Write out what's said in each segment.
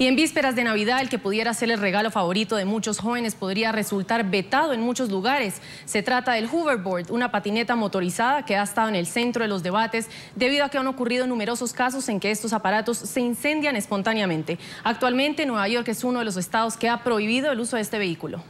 Y en vísperas de Navidad, el que pudiera ser el regalo favorito de muchos jóvenes podría resultar vetado en muchos lugares. Se trata del hoverboard, una patineta motorizada que ha estado en el centro de los debates debido a que han ocurrido numerosos casos en que estos aparatos se incendian espontáneamente. Actualmente, Nueva York es uno de los estados que ha prohibido el uso de este vehículo.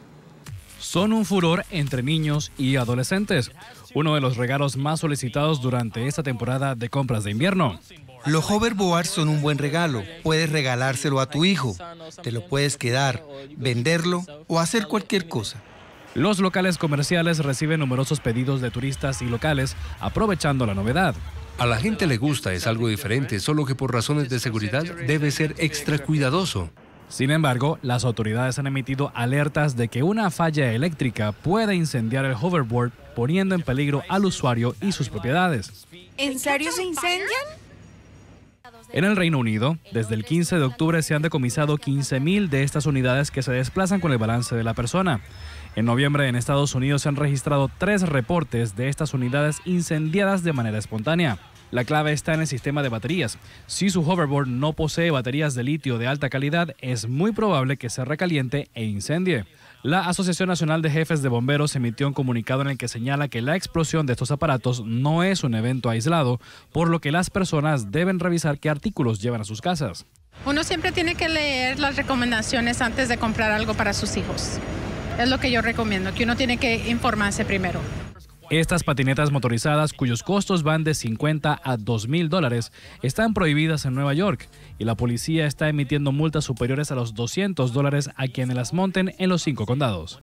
Son un furor entre niños y adolescentes, uno de los regalos más solicitados durante esta temporada de compras de invierno. Los hoverboards son un buen regalo. Puedes regalárselo a tu hijo. Te lo puedes quedar, venderlo o hacer cualquier cosa. Los locales comerciales reciben numerosos pedidos de turistas y locales aprovechando la novedad. A la gente le gusta, es algo diferente, solo que por razones de seguridad debe ser extra cuidadoso. Sin embargo, las autoridades han emitido alertas de que una falla eléctrica puede incendiar el hoverboard poniendo en peligro al usuario y sus propiedades. ¿En serio se incendian? En el Reino Unido, desde el 15 de octubre se han decomisado 15.000 de estas unidades que se desplazan con el balance de la persona. En noviembre en Estados Unidos se han registrado tres reportes de estas unidades incendiadas de manera espontánea. La clave está en el sistema de baterías. Si su hoverboard no posee baterías de litio de alta calidad, es muy probable que se recaliente e incendie. La Asociación Nacional de Jefes de Bomberos emitió un comunicado en el que señala que la explosión de estos aparatos no es un evento aislado, por lo que las personas deben revisar qué artículos llevan a sus casas. Uno siempre tiene que leer las recomendaciones antes de comprar algo para sus hijos. Es lo que yo recomiendo, que uno tiene que informarse primero. Estas patinetas motorizadas, cuyos costos van de 50 a 2 mil dólares, están prohibidas en Nueva York y la policía está emitiendo multas superiores a los 200 dólares a quienes las monten en los cinco condados.